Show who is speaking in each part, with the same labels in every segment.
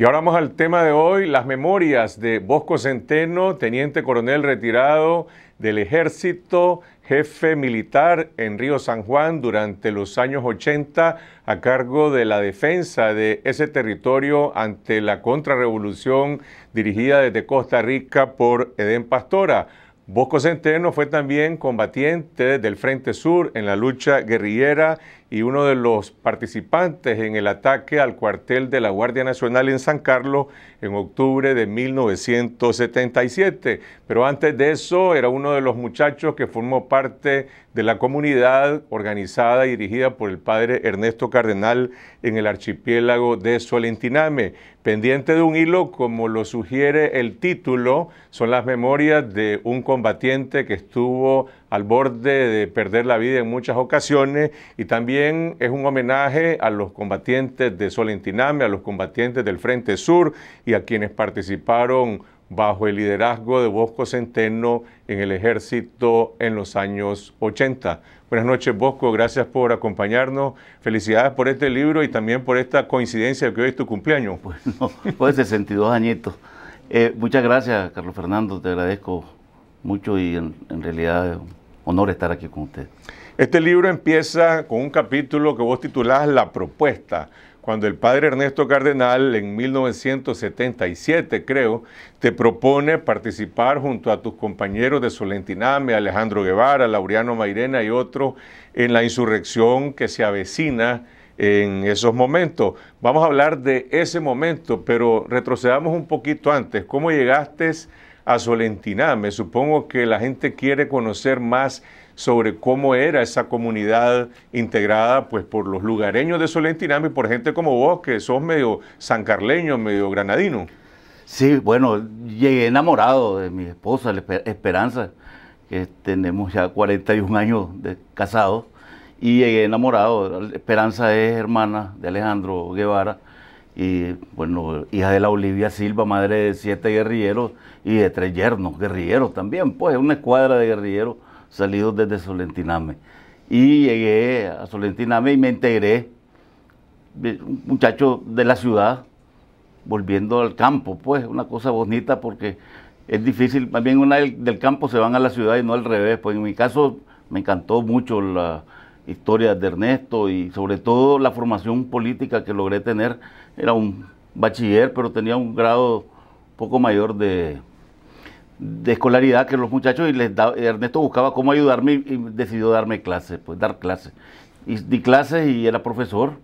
Speaker 1: Y ahora vamos al tema de hoy, las memorias de Bosco Centeno, teniente coronel retirado del ejército, jefe militar en Río San Juan durante los años 80 a cargo de la defensa de ese territorio ante la contrarrevolución dirigida desde Costa Rica por Edén Pastora. Bosco Centeno fue también combatiente del Frente Sur en la lucha guerrillera y uno de los participantes en el ataque al cuartel de la Guardia Nacional en San Carlos en octubre de 1977. Pero antes de eso era uno de los muchachos que formó parte de la comunidad organizada y dirigida por el padre Ernesto Cardenal en el archipiélago de Solentiname. Pendiente de un hilo, como lo sugiere el título, son las memorias de un combatiente que estuvo al borde de perder la vida en muchas ocasiones y también es un homenaje a los combatientes de Solentiname, a los combatientes del Frente Sur y a quienes participaron bajo el liderazgo de Bosco Centeno en el ejército en los años 80. Buenas noches Bosco, gracias por acompañarnos, felicidades por este libro y también por esta coincidencia que hoy es tu cumpleaños. pues 62 añitos. Eh, muchas gracias Carlos Fernando, te agradezco mucho y en realidad honor estar aquí con usted. Este libro empieza con un capítulo que vos titulás La propuesta, cuando el padre Ernesto Cardenal en 1977, creo, te propone participar junto a tus compañeros de Solentiname, Alejandro Guevara, Laureano Mairena y otros en la insurrección que se avecina en esos momentos. Vamos a hablar de ese momento, pero retrocedamos un poquito antes. ¿Cómo llegaste a Me supongo que la gente quiere conocer más sobre cómo era esa comunidad integrada pues por los lugareños de Solentiname y por gente como vos que sos medio sancarleño, medio granadino. Sí, bueno, llegué enamorado de mi esposa,
Speaker 2: Esperanza, que tenemos ya 41 años de casados, y llegué enamorado. Esperanza es hermana de Alejandro Guevara, y bueno, hija de la Olivia Silva, madre de siete guerrilleros y de tres yernos, guerrilleros también, pues una escuadra de guerrilleros salidos desde Solentiname. Y llegué a Solentiname y me integré, eh, un muchacho de la ciudad, volviendo al campo, pues una cosa bonita porque es difícil, también una del campo se van a la ciudad y no al revés, pues en mi caso me encantó mucho la historias de Ernesto y sobre todo la formación política que logré tener. Era un bachiller, pero tenía un grado poco mayor de, escolaridad que los muchachos y les da, Ernesto buscaba cómo ayudarme y decidió darme clases, pues dar clases. Y di clases y era profesor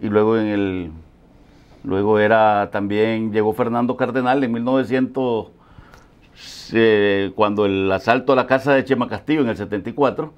Speaker 2: y luego en el luego era también llegó Fernando Cardenal en 1900 eh, cuando el asalto a la casa de Chema Castillo en el 74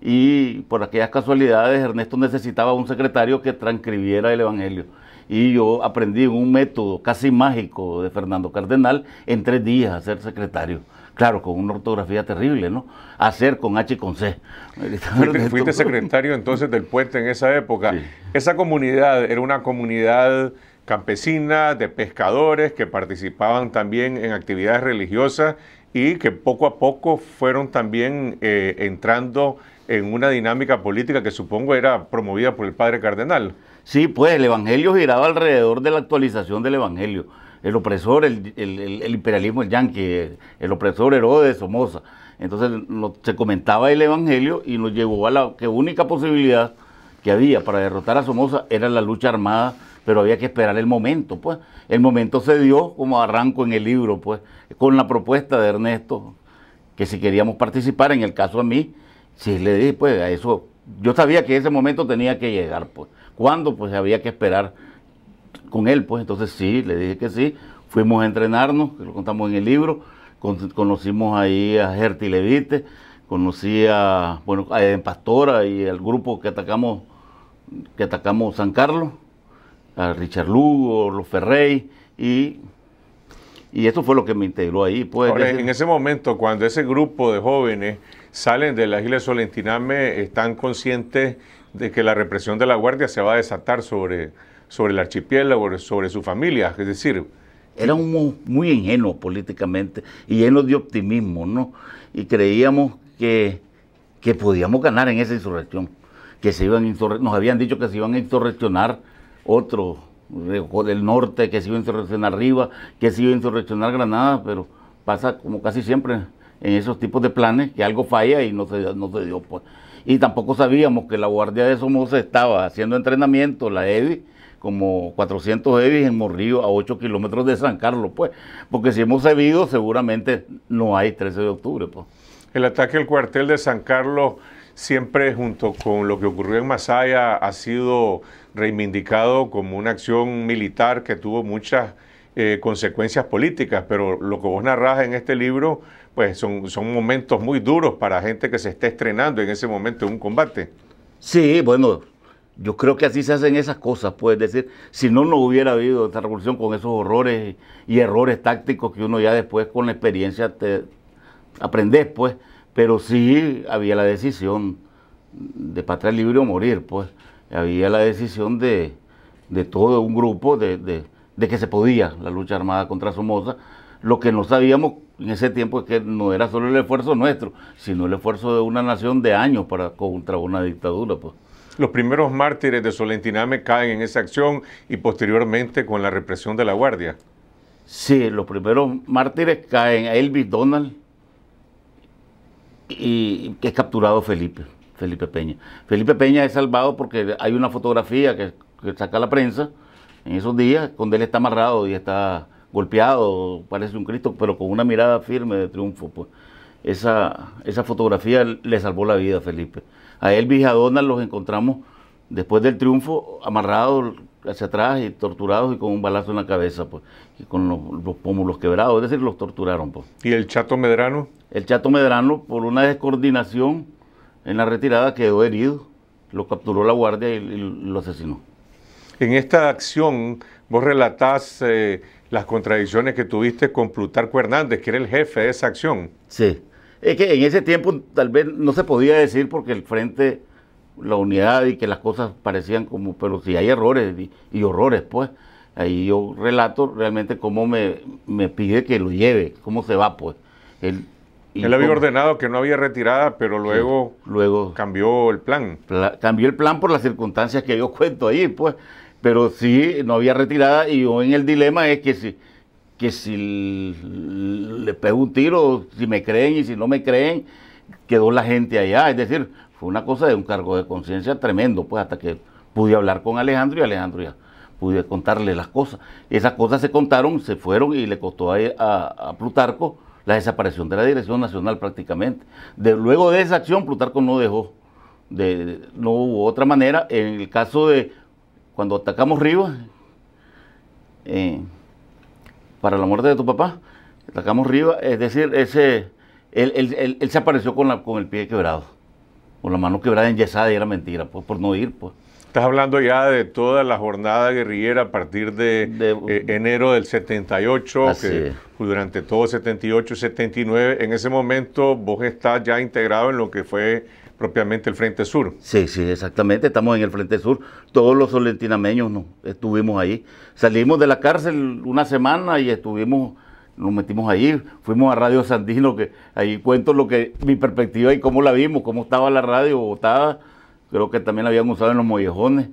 Speaker 2: y por aquellas casualidades Ernesto necesitaba un secretario que transcribiera el Evangelio. Y yo aprendí un método casi mágico de Fernando Cardenal en tres días a ser secretario. Claro,
Speaker 1: con una ortografía terrible, ¿no? Hacer con H y con C. Fuiste, secretario entonces del puente en esa época. Esa comunidad era una comunidad campesina, de pescadores que participaban también en actividades religiosas y que poco a poco fueron también eh, entrando en una dinámica política que supongo era promovida por el padre cardenal. Sí, pues el Evangelio giraba alrededor de la actualización
Speaker 2: del Evangelio. El opresor, el, imperialismo, el yanqui, el opresor Herodes, Somoza. Entonces se comentaba el Evangelio y nos llevó a la que única posibilidad que había para derrotar a Somoza era la lucha armada, pero había que esperar el momento, pues. El momento se dio, como arranco en el libro, pues, con la propuesta de Ernesto, que si queríamos participar, en el caso a mí, Sí, le dije pues, a eso. Yo sabía que ese momento tenía que llegar, pues. ¿Cuándo? Pues había que esperar con él, pues. Entonces sí, le dije que sí. Fuimos a entrenarnos, que lo contamos en el libro. conocimos ahí a Gerti Levite, conocí a, bueno, a Pastora y al grupo que atacamos, que atacamos San Carlos, a Richard Lugo, los
Speaker 1: Ferrey y y eso fue lo que me integró ahí. Pues, En ese momento, cuando ese grupo de jóvenes salen de la isla Solentiname, están conscientes de que la represión de la Guardia se va a desatar sobre, sobre el archipiélago, sobre su familia. Es decir, era muy, muy políticamente y llenos de optimismo,
Speaker 2: ¿no? Y creíamos que, podíamos ganar en esa insurrección, que se iban nos habían dicho que se iban a insurreccionar otros del norte, que a insurreccionar arriba, que a insurreccionar Granada, pero pasa como casi siempre en esos tipos de planes que algo falla y no se, no se dio. Pues. Y tampoco sabíamos que la Guardia de Somos estaba haciendo entrenamiento, la Evi como 400 EVI en Morrillo, a 8 kilómetros de San Carlos, pues. Porque si hemos sabido, seguramente no hay 13
Speaker 1: de octubre, pues. El ataque al cuartel de San Carlos siempre junto con lo que ocurrió en Masaya ha sido reivindicado como una acción militar que tuvo muchas eh, consecuencias políticas, pero lo que vos narras en este libro, pues son, son momentos muy duros para gente que se está estrenando en ese momento en un combate. Sí, bueno, yo creo que así se hacen esas cosas, pues, decir, si no, no hubiera habido esta
Speaker 2: revolución con esos horrores y errores tácticos que uno ya después con la experiencia te aprendes, pues pero sí había la decisión de patria libre o morir, pues había la decisión de, todo un grupo de, que se podía la lucha armada contra Somoza. Lo que no sabíamos en ese tiempo es que no
Speaker 1: era solo el esfuerzo nuestro, sino el esfuerzo de una nación de años para contra una dictadura. Pues. Los primeros mártires de Solentiname caen en esa acción y posteriormente con la represión de la Guardia. Sí, los primeros mártires caen. a Elvis Donald,
Speaker 2: y que es capturado Felipe, Felipe Peña. Felipe Peña es salvado porque hay una fotografía que, saca la prensa en esos días, donde él está amarrado y está golpeado, parece un Cristo, pero con una mirada firme de triunfo. Pues. Esa, esa fotografía le salvó la vida a Felipe. A él y a Donald los encontramos después del triunfo amarrados hacia atrás y torturados y con un balazo en la cabeza, pues, y con los, pómulos quebrados, es decir, los torturaron. Pues. ¿Y el Chato Medrano? El Chato Medrano, por una descoordinación en la retirada, quedó herido,
Speaker 1: lo capturó la guardia y, lo asesinó. En esta acción, vos relatás eh, las contradicciones que tuviste con Plutarco Hernández, que era el jefe de esa acción. Sí. Es que en ese tiempo tal vez no se podía decir porque el frente la
Speaker 2: unidad y que las cosas parecían como, pero si hay errores y, horrores, pues. Ahí yo
Speaker 1: relato realmente cómo me,
Speaker 2: pide que lo lleve, cómo se va, pues. Él, Él había
Speaker 1: ordenado que no había retirada, pero luego, cambió el plan.
Speaker 2: cambió el plan por las circunstancias que yo cuento ahí, pues. Pero sí, no había retirada y hoy en el dilema es que si, que si le pego un tiro, si me creen y si no me creen, quedó la gente allá. Es decir, fue una cosa de un cargo de conciencia tremendo, pues hasta que pude hablar con Alejandro y Alejandro ya pude contarle las cosas. Esas cosas se contaron, se fueron y le costó a, e, Plutarco la desaparición de la Dirección Nacional prácticamente. luego de esa acción, Plutarco no dejó, de, no hubo otra manera. En el caso de cuando atacamos Rivas, eh, para la muerte de tu papá, atacamos Rivas, es decir, ese, él, se apareció con el pie quebrado. O la mano quebrada enyesada y era mentira, pues
Speaker 1: por no ir, pues. Estás hablando ya de toda la jornada guerrillera a partir de, eh, enero del 78, durante todo 78, 79. En ese momento vos estás ya integrado en lo que fue propiamente el Frente Sur.
Speaker 2: Sí, sí, exactamente. Estamos en el Frente Sur. Todos los solentinameños no, estuvimos ahí. Salimos de la cárcel una semana y estuvimos nos metimos ahí, fuimos a Radio Sandino, que ahí cuento lo que mi perspectiva y cómo la vimos, cómo estaba la radio botada creo que también la habían usado en los mollejones,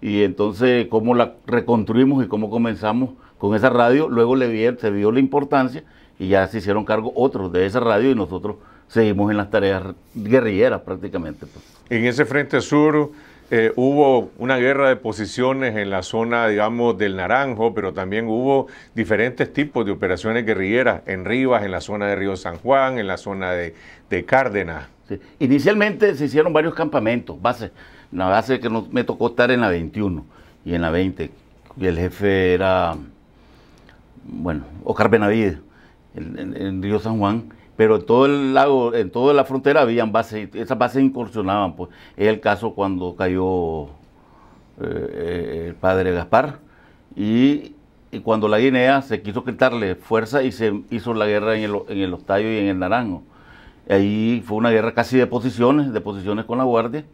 Speaker 2: y entonces cómo la reconstruimos y cómo comenzamos con esa radio, luego le se vio la importancia y ya se hicieron cargo otros de esa radio y
Speaker 1: nosotros seguimos en las tareas guerrilleras prácticamente. Pues. En ese frente sur eh, hubo una guerra de posiciones en la zona, digamos, del Naranjo, pero también hubo diferentes tipos de operaciones guerrilleras en Rivas, en la zona de Río San Juan, en la zona de, Cárdenas. Inicialmente se hicieron varios campamentos, bases.
Speaker 2: la base que me tocó estar en la 21 y en la 20, y el jefe era, bueno, Oscar Benavides, en Río San Juan, pero en todo el lago, en toda la frontera habían bases, esas bases incursionaban, pues. es el caso cuando cayó eh, el padre Gaspar y, cuando la Guinea se quiso quitarle fuerza y se hizo la guerra en el, en y en el Naranjo. Ahí fue una guerra casi de posiciones, de posiciones con la Guardia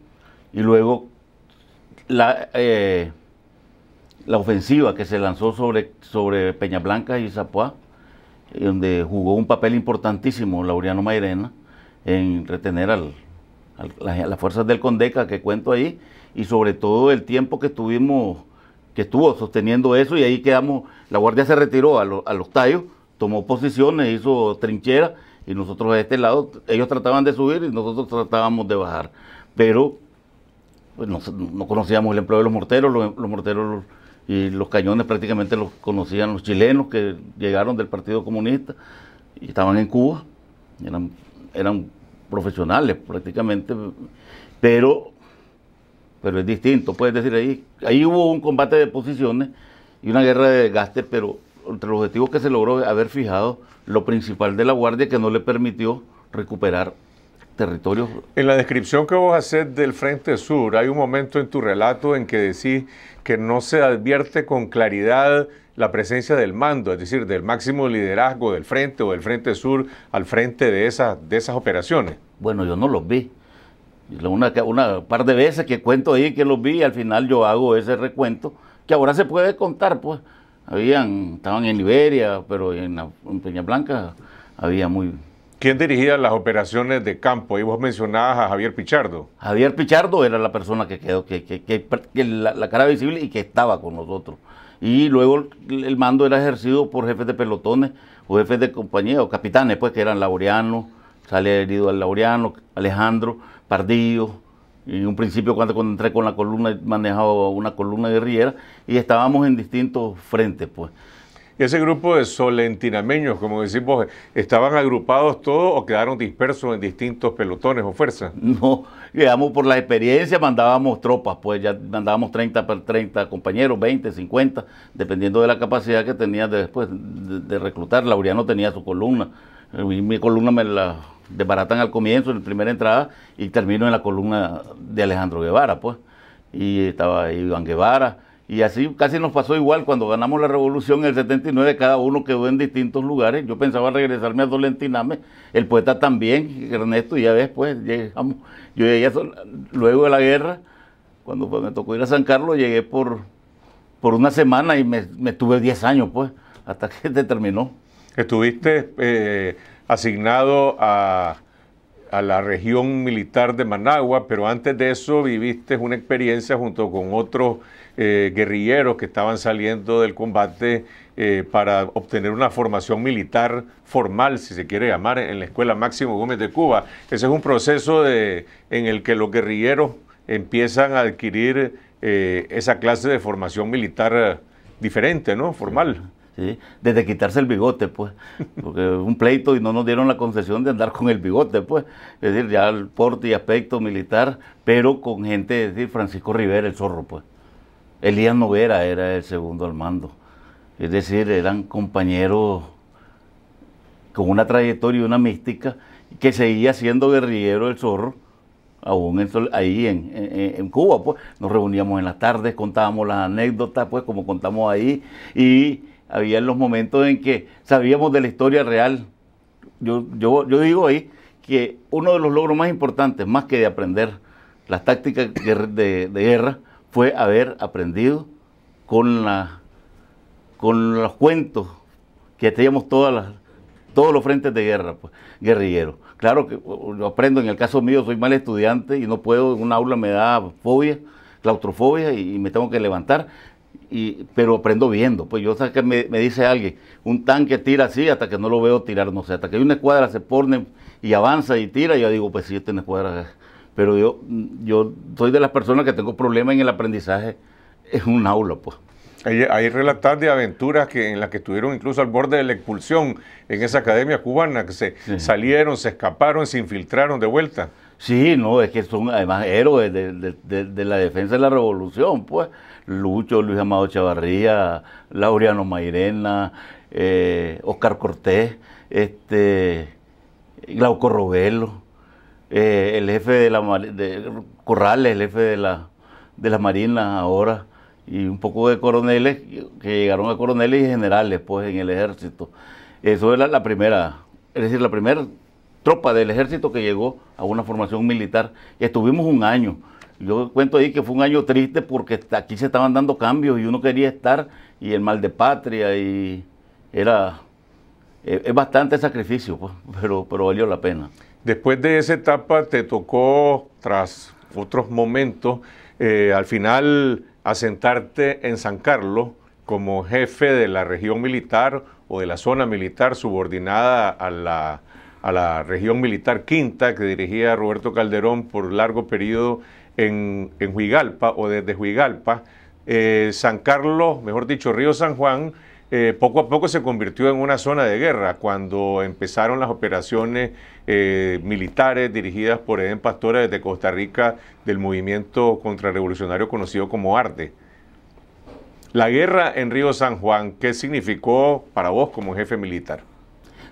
Speaker 2: y luego la, eh, ofensiva que se lanzó sobre, sobre Peña Blanca y Zapuá donde jugó un papel importantísimo Laureano Mairena en retener a las, fuerzas del Condeca que cuento ahí y sobre todo el tiempo que estuvimos, que estuvo sosteniendo eso y ahí quedamos, la Guardia se retiró a, los tallos, tomó posiciones, hizo trincheras y nosotros de este lado, ellos trataban de subir y nosotros tratábamos de bajar, pero pues, no, conocíamos el empleo de los morteros, los, los morteros... Los, y los cañones prácticamente los conocían los chilenos que llegaron del Partido Comunista y estaban en Cuba, eran, eran profesionales prácticamente, pero, pero es distinto, puedes decir ahí, ahí hubo un combate de posiciones y una guerra de desgaste, pero entre los objetivos que se logró haber fijado, lo principal de la Guardia que no le permitió
Speaker 1: recuperar territorios. En la descripción que vos haces del Frente Sur, hay un momento en tu relato en que decís que no se advierte con claridad la presencia del mando, es decir, del máximo liderazgo del Frente o del Frente Sur al frente de esas, de esas operaciones. Bueno, yo no los vi. Una, una par de veces que cuento
Speaker 2: ahí que los vi y al final yo hago ese recuento, que ahora se puede contar, pues. Habían,
Speaker 1: estaban en Liberia, pero en, en Peña Blanca había muy, ¿Quién dirigía las operaciones de campo? Y vos mencionabas a Javier Pichardo. Javier Pichardo era la persona que quedó, que, la, cara visible y que estaba con nosotros. Y luego el,
Speaker 2: mando era ejercido por jefes de pelotones o jefes de compañía o capitanes, pues que eran Laureano, sale herido al Laureano, Alejandro, Pardillo. Y en un principio cuando, entré con la columna manejaba una columna guerrillera y estábamos en distintos frentes, pues.
Speaker 1: ¿Y ese grupo de solentinameños, como decimos, estaban agrupados todos o quedaron dispersos en distintos pelotones o fuerzas? No, digamos, por la experiencia mandábamos
Speaker 2: tropas, pues ya mandábamos 30 por 30 compañeros, 20, 50, dependiendo de la capacidad que tenía después de, reclutar. Lauriano tenía su columna, eh, mi, columna me la desbaratan al comienzo, en la primera entrada, y termino en la columna de Alejandro Guevara, pues. Y estaba Iván Guevara y así casi nos pasó igual cuando ganamos la revolución en el 79, cada uno quedó en distintos lugares. Yo pensaba regresarme a Dolentiname, el poeta también, Ernesto, y ya después llegamos. Yo llegué luego de la guerra, cuando me tocó ir a San Carlos, llegué por, por una semana y me, me estuve 10 años,
Speaker 1: pues, hasta que se terminó. Estuviste eh, asignado a, a la región militar de Managua, pero antes de eso viviste una experiencia junto con otros eh, guerrilleros que estaban saliendo del combate eh, para obtener una formación militar formal, si se quiere llamar, en la Escuela Máximo Gómez de Cuba. Ese es un proceso de, en el que los guerrilleros empiezan a adquirir eh, esa clase de formación militar diferente, ¿no? Formal. ¿Sí? Desde quitarse el bigote, pues, porque un pleito y no nos dieron la concesión de andar con
Speaker 2: el bigote, pues, es decir, ya el porte y aspecto militar, pero con gente, es decir, Francisco Rivera, el zorro, pues. Elías Noguera era el segundo al mando. Es decir, eran compañeros con una trayectoria y una mística que seguía siendo guerrillero del zorro, aún ahí en, Cuba. Pues. Nos reuníamos en las tardes, contábamos las anécdotas, pues como contamos ahí, y había los momentos en que sabíamos de la historia real. Yo, yo, digo ahí que uno de los logros más importantes, más que de aprender las tácticas de guerra, fue haber aprendido con, con los cuentos que teníamos todas todos los frentes de guerra, pues, guerrilleros. Claro que lo aprendo, en el caso mío soy mal estudiante y no puedo, en un aula me da fobia, claustrofobia y, me tengo que levantar, y, pero aprendo viendo. Pues yo sé que me, dice alguien, un tanque tira así hasta que no lo veo tirar, no sé, hasta que una escuadra se pone y avanza y tira, yo digo, pues si esta escuadra pero yo, yo soy de las personas que tengo
Speaker 1: problemas en el aprendizaje en un aula, pues. Hay, hay de aventuras que, en las que estuvieron incluso al borde de la expulsión en esa academia cubana, que se salieron, se escaparon, se infiltraron de vuelta. Sí, no, es que son además héroes de, la
Speaker 2: defensa de la revolución, pues. Lucho, Luis Amado Chavarría, Laureano Mairena, eh, Oscar Cortés, este, Glauco Robelo eh, el jefe de la Corrales, el jefe de la, marinas Marina ahora, y un poco de coroneles que llegaron a coroneles y generales pues en el ejército. Eso era la primera, es decir, la primera tropa del ejército que llegó a una formación militar. estuvimos un año. Yo cuento ahí que fue un año triste porque aquí se estaban dando cambios y uno quería estar y el mal de patria
Speaker 1: y era eh, es bastante sacrificio, pues, pero, pero valió la pena. Después de esa etapa te tocó, tras otros momentos, eh, al final asentarte en San Carlos como jefe de la región militar o de la zona militar subordinada a la, región militar quinta que dirigía Roberto Calderón por largo periodo en, en Huigalpa o desde Huigalpa. Eh, San Carlos, mejor dicho, Río San Juan, eh, poco a poco se convirtió en una zona de guerra cuando empezaron las operaciones eh, militares dirigidas por Eden Pastora desde Costa Rica del movimiento contrarrevolucionario conocido como ARDE. La guerra en Río San Juan, ¿qué significó para vos como jefe militar?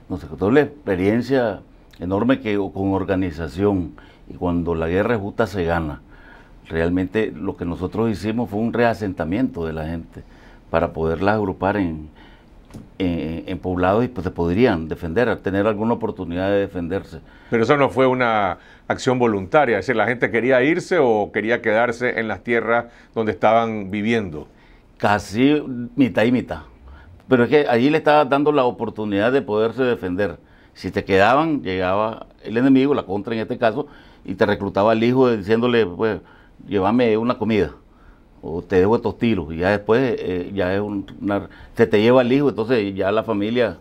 Speaker 1: Nos con una experiencia enorme
Speaker 2: que con organización y cuando la guerra es justa se gana. Realmente lo que nosotros hicimos fue un reasentamiento de la gente para poderlas agrupar en,
Speaker 1: eh, poblados y pues se podrían defender, tener alguna oportunidad de defenderse. Pero eso no fue una acción voluntaria, es decir, la gente quería irse o quería quedarse en las tierras donde estaban viviendo. Casi mitad y mitad.
Speaker 2: Pero es que allí le estaba dando la oportunidad de poderse defender. Si te quedaban, llegaba el enemigo, la contra en este caso, y te reclutaba al hijo diciéndole, pues, llévame una comida o te debo estos tiros, y ya después eh, ya es una, se te lleva el hijo, entonces ya la familia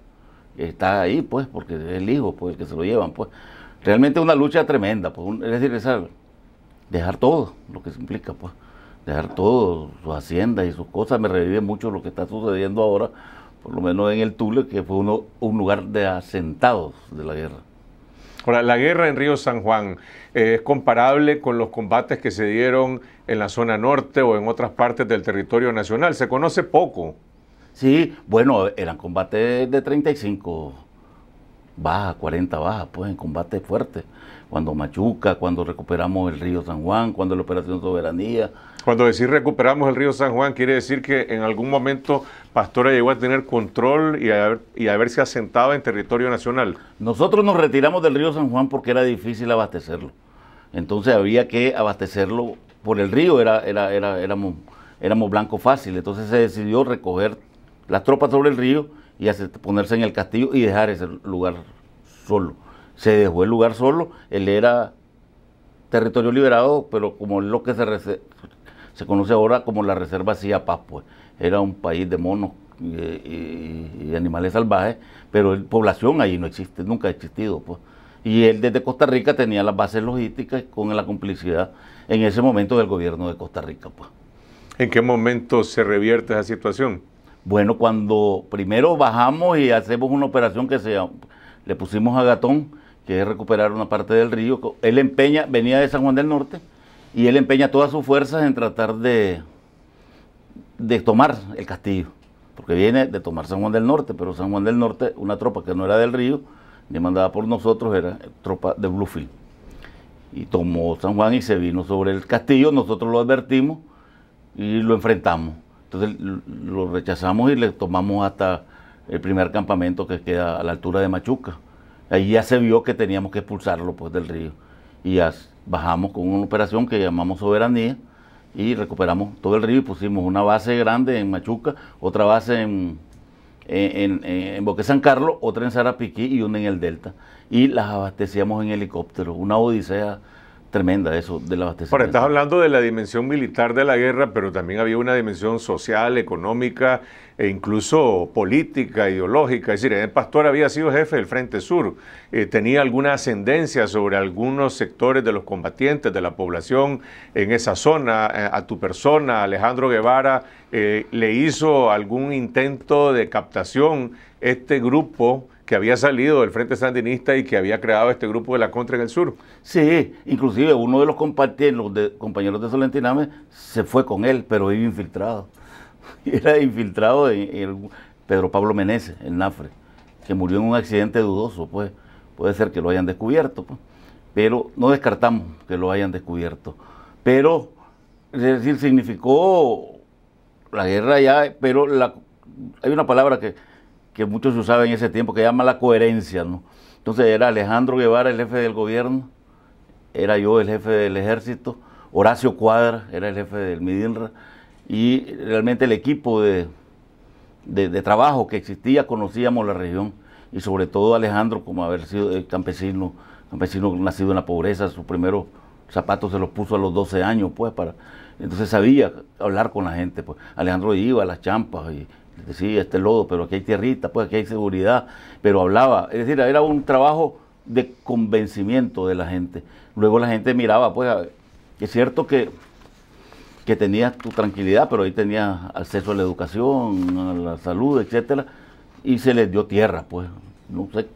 Speaker 2: está ahí, pues, porque es el hijo, pues, que se lo llevan, pues. Realmente es una lucha tremenda, pues, es decir, esa, dejar todo, lo que se implica, pues, dejar todo, su hacienda y sus cosas, me revive mucho lo que está sucediendo ahora,
Speaker 1: por lo menos en el Tule, que fue uno, un lugar de asentados de la guerra. Ahora, la guerra en Río San Juan eh, es comparable con los combates que se dieron en la zona norte o en otras partes del territorio nacional. Se conoce poco. Sí, bueno, eran combates de 35 bajas, 40 bajas, pues en combate fuerte. Cuando Machuca, cuando recuperamos el río San Juan, cuando la Operación Soberanía, cuando decir recuperamos el río San Juan, quiere decir que en algún momento Pastora llegó a tener control y a, y a haberse asentado en territorio nacional. Nosotros nos retiramos del río San
Speaker 2: Juan porque era difícil abastecerlo. Entonces había que abastecerlo por el río, era, era, era, éramos, éramos blanco fácil. Entonces se decidió recoger las tropas sobre el río y ponerse en el castillo y dejar ese lugar solo. Se dejó el lugar solo, él era territorio liberado, pero como lo que se, se conoce ahora como la Reserva Paz, pues. Era un país de monos y, animales salvajes, pero población ahí no existe, nunca ha existido, pues. Y él desde Costa Rica tenía las bases logísticas con la complicidad en ese momento del gobierno de Costa Rica, pues. ¿En qué momento se revierte esa situación? Bueno, cuando primero bajamos y hacemos una operación que se le pusimos a Gatón, que es recuperar una parte del río. Él empeña, venía de San Juan del Norte, y él empeña todas sus fuerzas en tratar de, de tomar el castillo, porque viene de tomar San Juan del Norte, pero San Juan del Norte, una tropa que no era del río, ni mandada por nosotros, era tropa de Bluefield. Y tomó San Juan y se vino sobre el castillo, nosotros lo advertimos y lo enfrentamos. Entonces lo rechazamos y le tomamos hasta el primer campamento que queda a la altura de Machuca. Ahí ya se vio que teníamos que expulsarlo pues, del río. Y ya bajamos con una operación que llamamos soberanía y recuperamos todo el río y pusimos una base grande en Machuca, otra base en, en, Boque San Carlos, otra en Sarapiquí y una en el Delta. Y las abastecíamos
Speaker 1: en helicóptero, una odisea tremenda eso del abastecimiento. Ahora, estás hablando de la dimensión militar de la guerra, pero también había una dimensión social, económica e incluso política, ideológica. Es decir, el pastor había sido jefe del Frente Sur, eh, tenía alguna ascendencia sobre algunos sectores de los combatientes, de la población en esa zona. Eh, a tu persona, Alejandro Guevara, eh, le hizo algún intento de captación este grupo que había salido del Frente Sandinista y que había creado este grupo de la Contra en el Sur. Sí, inclusive uno de los compañeros de, Solentiname
Speaker 2: se fue con él, pero iba infiltrado. Era infiltrado en, Pedro Pablo Meneses, el NAFRE, que murió en un accidente dudoso, pues puede ser que lo hayan descubierto, pues. pero no descartamos que lo hayan descubierto. Pero, es decir, significó la guerra ya, pero la, hay una palabra que que muchos usaban en ese tiempo, que llama la coherencia, ¿no? Entonces era Alejandro Guevara el jefe del gobierno, era yo el jefe del ejército, Horacio Cuadra era el jefe del Midinra, y realmente el equipo de, de, trabajo que existía, conocíamos la región, y sobre todo Alejandro como haber sido eh, campesino, campesino nacido en la pobreza, su primeros zapatos se los puso a los 12 años, pues, para... Entonces sabía hablar con la gente, pues. Alejandro iba a las champas y sí, este lodo, pero aquí hay tierrita, pues aquí hay seguridad, pero hablaba, es decir, era un trabajo de convencimiento de la gente. Luego la gente miraba, pues es cierto que, que tenías tu tranquilidad, pero ahí tenías acceso a la educación, a la salud, etcétera, y se les dio tierra, pues, no sé,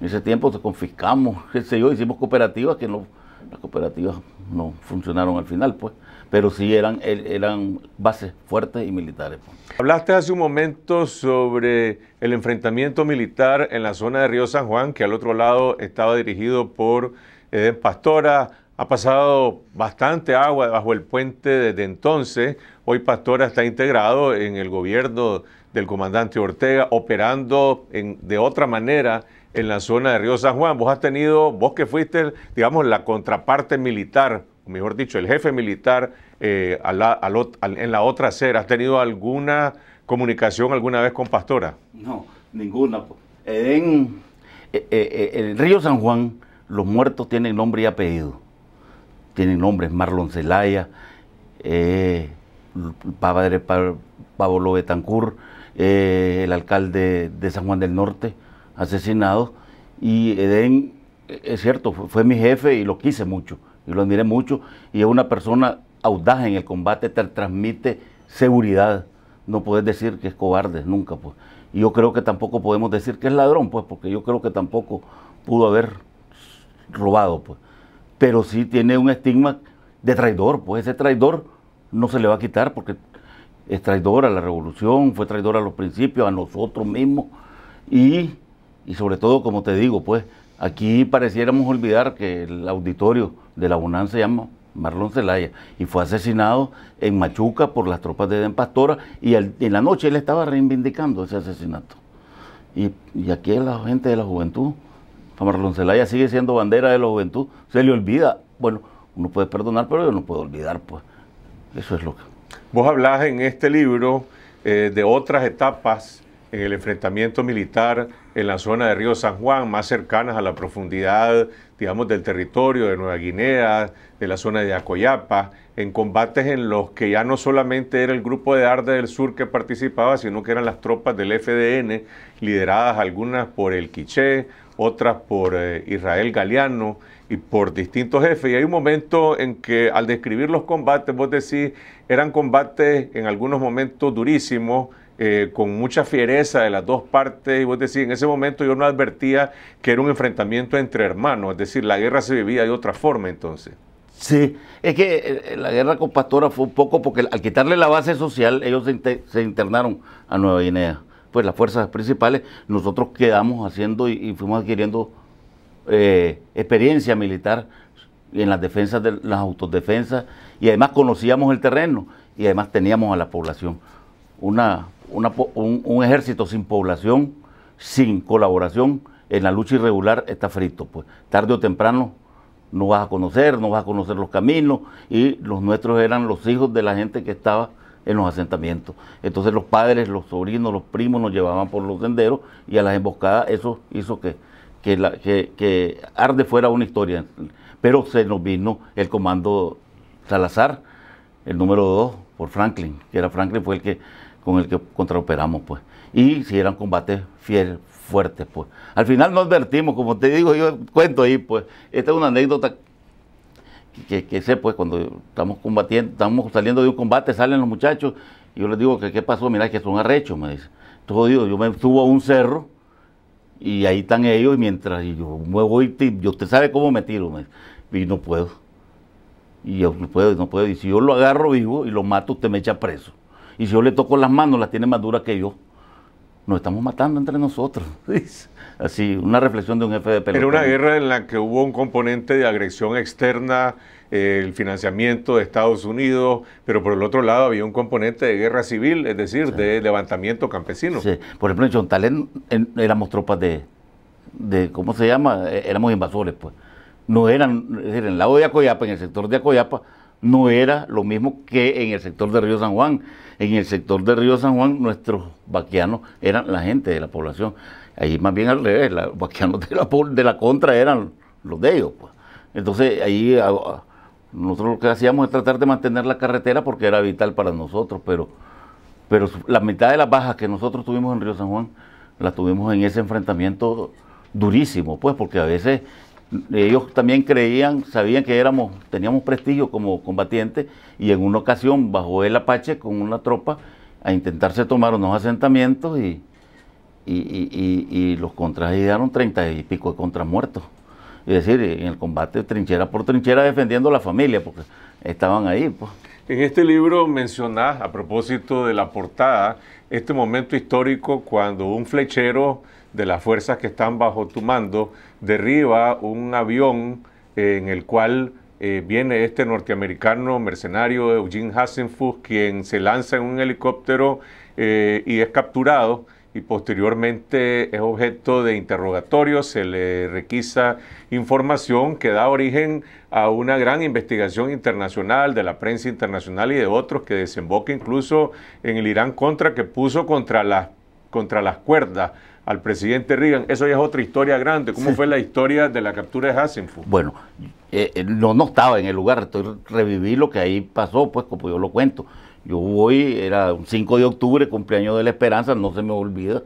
Speaker 2: en ese tiempo se confiscamos, qué sé yo, hicimos cooperativas que no, las cooperativas no funcionaron al final, pues. Pero sí
Speaker 1: eran, eran bases fuertes y militares. Pues. Hablaste hace un momento sobre el enfrentamiento militar en la zona de Río San Juan, que al otro lado estaba dirigido por eh, Pastora. Ha pasado bastante agua bajo el puente desde entonces. Hoy Pastora está integrado en el gobierno del comandante Ortega, operando de otra manera en la zona de Río San Juan. Vos has tenido, vos que fuiste, digamos, la contraparte militar, o mejor dicho, el jefe militar eh, en la otra acera. ¿Has tenido alguna comunicación alguna vez con Pastora? No, ninguna. En el eh, eh, Río San Juan,
Speaker 2: los muertos tienen nombre y apellido. Tienen nombres Marlon Zelaya, Padre Pablo Betancur, el alcalde de San Juan del Norte asesinados. Y Edén, eh, es cierto, fue, mi jefe y lo quise mucho, y lo admiré mucho. Y es una persona audaz en el combate, te transmite seguridad. No puedes decir que es cobarde, nunca. Pues. Y yo creo que tampoco podemos decir que es ladrón, pues, porque yo creo que tampoco pudo haber robado, pues. Pero sí tiene un estigma de traidor, pues ese traidor no se le va a quitar porque es traidor a la revolución, fue traidor a los principios, a nosotros mismos y y sobre todo, como te digo, pues aquí pareciéramos olvidar que el auditorio de la UNAM se llama Marlon Celaya y fue asesinado en Machuca por las tropas de Den Pastora y en la noche él estaba reivindicando ese asesinato. Y, aquí la gente de la juventud, Marlon Celaya sigue siendo bandera
Speaker 1: de la juventud, se le olvida. Bueno, uno puede perdonar, pero yo no puedo olvidar, pues. Eso es lo que... Vos hablás en este libro eh, de otras etapas en el enfrentamiento militar en la zona de Río San Juan, más cercanas a la profundidad, digamos, del territorio de Nueva Guinea, de la zona de Acoyapa, en combates en los que ya no solamente era el grupo de Arde del Sur que participaba, sino que eran las tropas del FDN, lideradas algunas por el quiche otras por eh, Israel Galeano y por distintos jefes. Y hay un momento en que al describir los combates, vos decís, eran combates en algunos momentos durísimos, eh, con mucha fiereza de las dos partes, y vos decís, en ese momento yo no advertía que era un enfrentamiento entre hermanos, es decir, la guerra se vivía de otra forma entonces.
Speaker 2: Sí, es
Speaker 1: que eh, eh, la guerra con Pastora fue un
Speaker 2: poco porque al quitarle la base social, ellos se, internaron a Nueva Guinea. Pues las fuerzas principales, nosotros quedamos haciendo y, fuimos adquiriendo experiencia militar en las defensas de las autodefensas y además conocíamos el terreno y además teníamos a la población. Una un, ejército sin población, sin colaboración, en la lucha irregular está frito. Pues tarde o temprano no vas a conocer, no vas a conocer los caminos, y los nuestros eran los hijos de la gente que estaba en los asentamientos. Entonces los padres, los sobrinos, los primos nos llevaban por los senderos y a las emboscadas eso hizo que, que, que Arde fuera una historia. Pero se nos vino el comando Salazar, el número 2, por Franklin, que era Franklin fue el que con el que contraoperamos, pues. Y si eran combates fieles, fuertes, pues. Al final nos advertimos, como te digo, yo cuento ahí, pues. Esta es una anécdota que, sé, pues, cuando estamos combatiendo, estamos saliendo de un combate, salen los muchachos, y yo les digo que qué pasó, mira que son arrechos, me dice. Entonces digo yo me subo a un cerro y ahí están ellos, y mientras yo me voy, yo usted sabe cómo me tiro, me Y no puedo. Y yo no puedo, no puedo. Y si yo lo agarro vivo y lo mato, usted me echa preso. Y si yo le toco las manos, las tiene más duras que yo. Nos estamos matando entre nosotros. Así, una
Speaker 1: reflexión de un jefe de Era una guerra en la que hubo un componente de agresión externa, eh, el financiamiento de Estados Unidos, pero por el otro lado había un componente de guerra civil, es decir, de levantamiento campesino. Sí.
Speaker 2: Por ejemplo, en Chontalén éramos tropas de, de, ¿cómo se llama? Eh,
Speaker 1: éramos invasores,
Speaker 2: pues. No eran, es decir, en el lado de Acoyapa, en el sector de Acoyapa, no era lo mismo que en el sector de Río San Juan. En el sector de Río San Juan nuestros vaquianos eran la gente de la población. Ahí más bien al revés, los vaquianos de la, contra eran los de ellos. Pues. Entonces ahí ah, nosotros lo que hacíamos es tratar de mantener la carretera porque era vital para nosotros, pero, pero la mitad de las bajas que nosotros tuvimos en Río San Juan las tuvimos en ese enfrentamiento durísimo, pues porque a veces ellos también creían, sabían que éramos, teníamos prestigio como combatientes y en una ocasión bajó el Apache con una tropa a intentarse tomar unos asentamientos y, los y, y los treinta y pico de muertos. Es decir, en
Speaker 1: el combate trinchera por trinchera defendiendo a la familia, porque estaban ahí. Pues. En este libro mencionás, a propósito de la portada, este momento histórico cuando un flechero de las fuerzas que están bajo tu mando derriba un avión eh, en el cual eh, viene este norteamericano mercenario Eugene Hasenfus, quien se lanza en un helicóptero eh, y es capturado y posteriormente es objeto de interrogatorio, se le requisa información que da origen a una gran investigación internacional de la prensa internacional y de otros que desemboca incluso en el Irán contra que puso contra las contra las cuerdas al presidente Reagan. Eso ya es otra historia grande. ¿Cómo fue la historia de la captura de Hassenfurt? Bueno, eh, eh, no, estaba en el lugar, Estoy, reviví lo que ahí pasó, pues como yo lo
Speaker 2: cuento. Yo voy, era un 5 de octubre, cumpleaños de la esperanza, no se me olvida.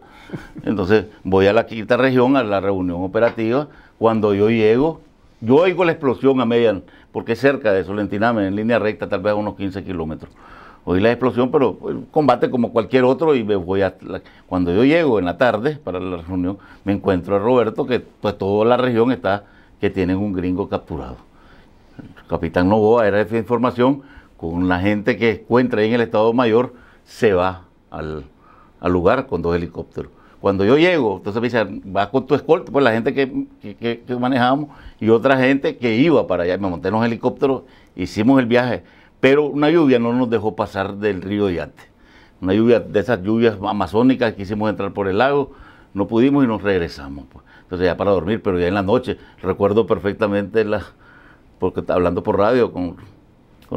Speaker 2: Entonces voy a la quinta región, a la reunión operativa. Cuando yo llego, yo oigo la explosión a median, porque es cerca de Solentiname, en línea recta, tal vez a unos 15 kilómetros. Hoy la explosión, pero pues, combate como cualquier otro y me voy a cuando yo llego en la tarde para la reunión, me encuentro a Roberto que pues toda la región está que tienen un gringo capturado. El capitán Novoa era de información con la gente que encuentra ahí en el Estado Mayor se va al, lugar con dos helicópteros. Cuando yo llego, entonces me dicen, vas con tu escolta, pues la gente que, que, que manejamos y otra gente que iba para allá. Me monté en los helicópteros, hicimos el viaje pero una lluvia no nos dejó pasar del río Yate. Una lluvia de esas lluvias amazónicas, que quisimos entrar por el lago, no pudimos y nos regresamos. Pues. Entonces ya para dormir, pero ya en la noche, recuerdo perfectamente la, porque hablando por radio con,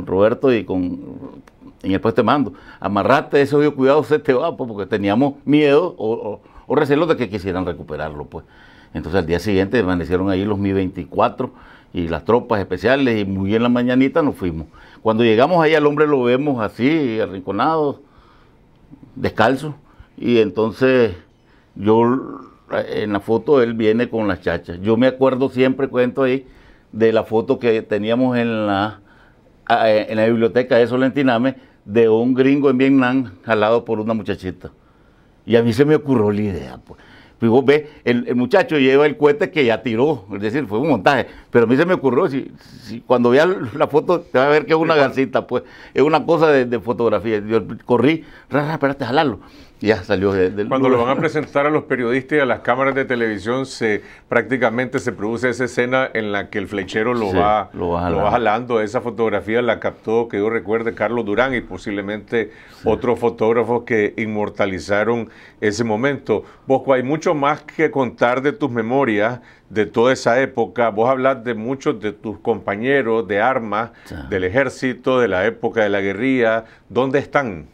Speaker 2: Roberto y con en el puesto mando, amarrate eso odio cuidado, se te va, pues, porque teníamos miedo o, recelo de que quisieran recuperarlo. pues. Entonces al día siguiente amanecieron ahí los Mi-24 y las tropas especiales y muy en la mañanita nos fuimos. Cuando llegamos ahí al hombre lo vemos así, arrinconado, descalzo. Y entonces yo en la foto él viene con las chachas. Yo me acuerdo siempre, cuento ahí, de la foto que teníamos en la, en la biblioteca de Solentiname de un gringo en Vietnam jalado por una muchachita. Y a mí se me ocurrió la idea, pues. Pues, ve, el, muchacho lleva el cohete que ya tiró, es decir, fue un montaje. Pero a mí se me ocurrió, si, cuando vea la foto, te va a ver que es una garcita pues, es una cosa
Speaker 1: de, de fotografía. Yo corrí, rara, espérate, jalarlo. Cuando lo van a presentar a los periodistas y a las cámaras de televisión, se, prácticamente se produce esa escena en la que el flechero lo, va, lo, va, jalando. Esa fotografía la captó, que yo recuerde, Carlos Durán y posiblemente otros fotógrafos que inmortalizaron ese momento. Bosco, hay mucho más que contar de tus memorias de toda esa época. Vos hablas de muchos de tus compañeros de armas, del ejército, de la época de la guerrilla. ¿Dónde están?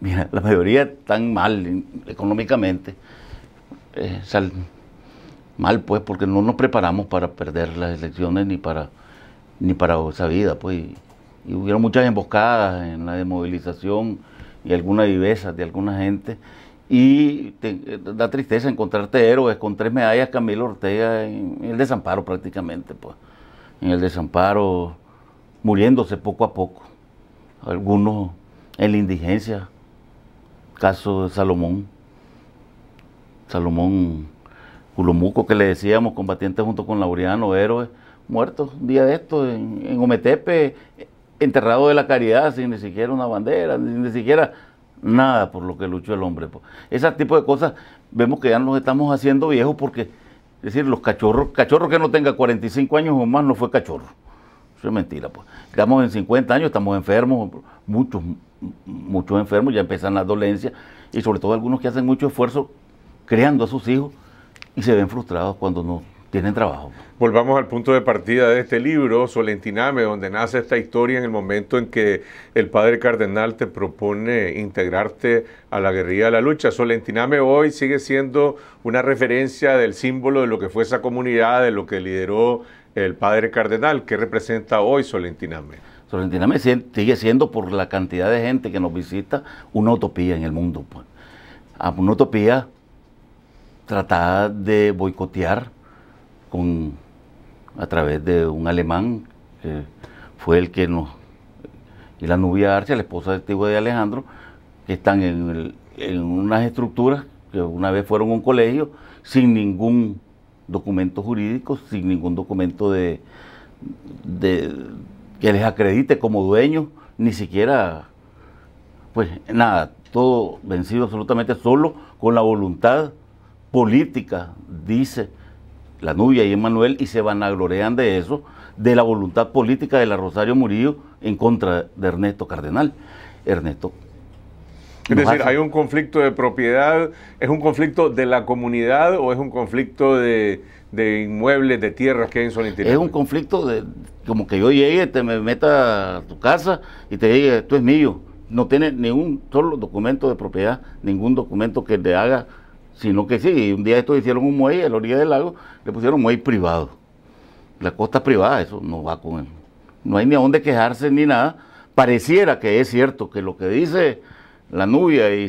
Speaker 2: mira, la mayoría están mal económicamente, eh, mal pues, porque no nos preparamos para perder las elecciones ni para, ni para esa vida, pues. Y, hubieron muchas emboscadas en la desmovilización y alguna viveza de alguna gente. Y eh, da tristeza encontrarte héroes con tres medallas Camilo Ortega en, en el desamparo prácticamente, pues. En el desamparo, muriéndose poco a poco. Algunos en la indigencia, caso de Salomón, Salomón Culumuco, que le decíamos, combatiente junto con Laureano, héroe, muerto un día de esto en, Ometepe, enterrado de la caridad, sin ni siquiera una bandera, ni siquiera nada por lo que luchó el hombre. Pues. Ese tipo de cosas vemos que ya nos estamos haciendo viejos porque, es decir, los cachorros, cachorro que no tenga 45 años o más no fue cachorro. Eso es mentira. Pues. Estamos en 50 años, estamos enfermos, muchos, muchos enfermos, ya empiezan las dolencias y sobre todo algunos que hacen
Speaker 1: mucho esfuerzo
Speaker 2: creando a sus hijos y se ven
Speaker 1: frustrados cuando no tienen trabajo. Volvamos al punto de partida de este libro, Solentiname, donde nace esta historia en el momento en que el padre cardenal te propone integrarte a la guerrilla de la lucha. Solentiname hoy sigue siendo una referencia del símbolo de lo que fue esa comunidad, de lo que lideró el padre cardenal. que representa hoy Solentiname? Sorrentina sigue siendo por la cantidad de gente que nos visita
Speaker 2: una utopía en el mundo. Pues. Ah, una utopía tratada de boicotear con, a través de un alemán fue el que nos... Y la novia Arcia, la esposa del testigo de Alejandro, que están en, unas estructuras que una vez fueron un colegio sin ningún documento jurídico, sin ningún documento de que les acredite como dueños, ni siquiera, pues nada, todo vencido absolutamente solo con la voluntad política, dice la nubia y Emanuel, y se van vanaglorean de eso, de la voluntad política de la Rosario Murillo en contra de Ernesto Cardenal. Ernesto.
Speaker 1: Es decir, hay un conflicto de propiedad, es un conflicto de la comunidad o es un conflicto de, de inmuebles, de tierras que hay en su interior. Es un conflicto de como que yo llegue, te me meta a tu casa
Speaker 2: y te diga, esto es mío. No tiene ningún solo documento de propiedad, ningún documento que le haga, sino que sí. Un día estos hicieron un muelle a la orilla del lago, le pusieron un muelle privado. La costa privada, eso no va con él. No hay ni a dónde quejarse ni nada. Pareciera que es cierto que lo que dice la Nubia y,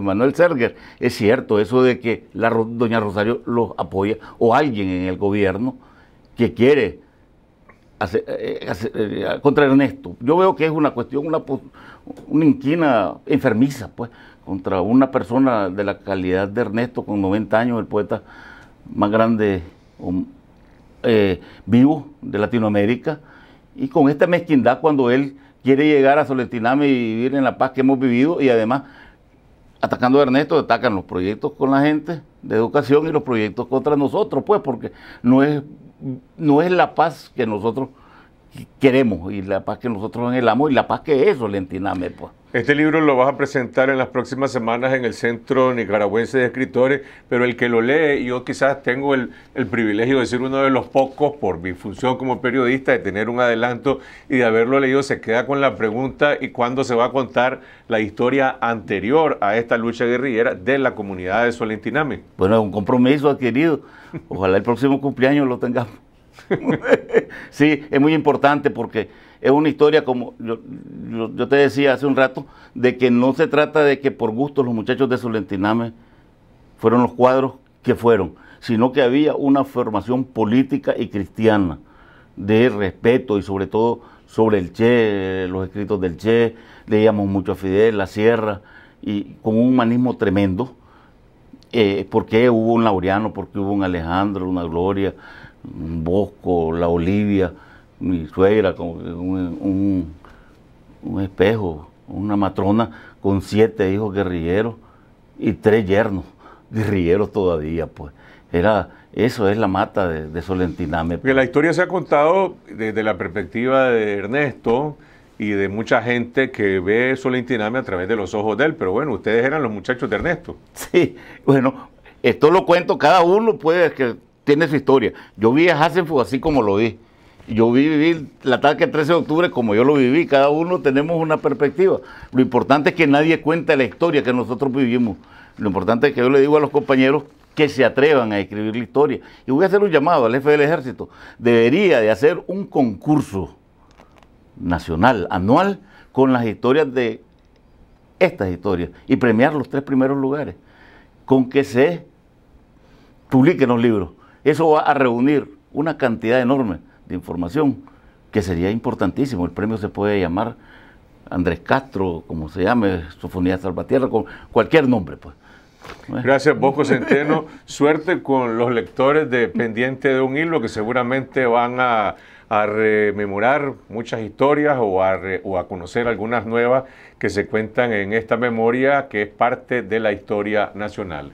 Speaker 2: Manuel Serger. Es cierto eso de que la doña Rosario los apoya o alguien en el gobierno que quiere eh, eh, contra Ernesto. Yo veo que es una cuestión, una, inquina enfermiza, pues, contra una persona de la calidad de Ernesto con 90 años, el poeta más grande um, eh, vivo de Latinoamérica, y con esta mezquindad cuando él quiere llegar a Soletiname y vivir en la paz que hemos vivido y además atacando a Ernesto, atacan los proyectos con la gente de educación y los proyectos contra nosotros, pues, porque no es, no es la paz que nosotros queremos y la paz que nosotros en amo y la paz que es Solentiname. Pues.
Speaker 1: Este libro lo vas a presentar en las próximas semanas en el Centro Nicaragüense de Escritores, pero el que lo lee, yo quizás tengo el, el, privilegio de ser uno de los pocos, por mi función como periodista, de tener un adelanto y de haberlo leído, se queda con la pregunta y cuándo se va a contar la historia anterior a esta lucha guerrillera de la comunidad de Solentiname. Bueno, es un compromiso adquirido. Ojalá el próximo
Speaker 2: cumpleaños lo tengamos. sí, es muy importante porque es una historia como yo, te decía hace un rato, de que no se trata de que por gusto los muchachos de Solentiname fueron los cuadros que fueron, sino que había una formación política y cristiana de respeto y sobre todo sobre el Che, los escritos del Che, leíamos mucho a Fidel, La Sierra, y con un humanismo tremendo, eh, porque hubo un Laureano, porque hubo un Alejandro, una Gloria, Bosco, La Olivia, mi suegra, como un, espejo, una matrona con siete hijos guerrilleros y tres yernos guerrilleros todavía, pues. Era, eso es la mata de, Solentiname.
Speaker 1: Porque la pues. historia se ha contado desde la perspectiva de Ernesto y de mucha gente que ve Solentiname a través de los ojos de él, pero bueno, ustedes eran los muchachos de Ernesto. Sí, bueno, esto lo cuento cada uno, puede que tiene su historia.
Speaker 2: Yo vi a Hasenfug así como lo vi. Yo vi vivir la ataque 13 de octubre como yo lo viví. Cada uno tenemos una perspectiva. Lo importante es que nadie cuente la historia que nosotros vivimos. Lo importante es que yo le digo a los compañeros que se atrevan a escribir la historia. Y voy a hacer un llamado al jefe del ejército. Debería de hacer un concurso nacional, anual, con las historias de estas historias y premiar los tres primeros lugares. Con que se publiquen los libros. Eso va a reunir una cantidad enorme de información que sería importantísimo. El premio se puede llamar Andrés Castro, como se llame, Sofonía Salvatierra, con cualquier nombre,
Speaker 1: pues. Gracias, Bosco Centeno. Suerte con los lectores de Pendiente de un Hilo, que seguramente van a, rememorar muchas historias o a conocer algunas nuevas que se cuentan en esta memoria que es parte de la historia nacional.